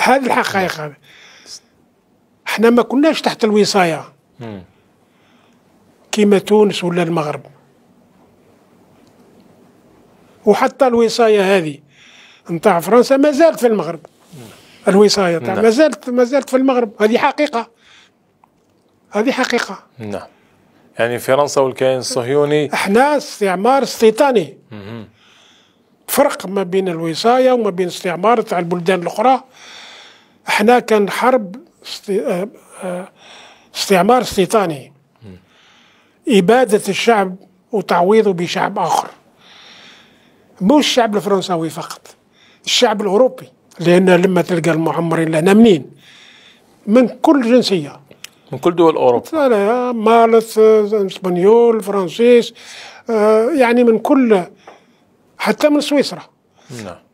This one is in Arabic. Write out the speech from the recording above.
هذه الحقائق احنا ما كناش تحت الوصايه كيما تونس ولا المغرب وحتى الوصايه هذه نتاع فرنسا ما زالت في المغرب الوصايه تاع نعم. ما زالت ما زالت في المغرب هذه حقيقه هذه حقيقه نعم يعني فرنسا والكيان الصهيوني احنا استعمار استيطاني فرق ما بين الوصايه وما بين استعمار تاع البلدان الاخرى احنا كان حرب آه، آه، استعمار استيطاني إبادة الشعب وتعويضه بشعب آخر مو الشعب الفرنساوي فقط الشعب الأوروبي لأن لما تلقى المعمرين لنا منين من كل جنسية من كل دول أوروبا مالث اسبانيول فرنسيس آه، يعني من كل حتى من سويسرا نعم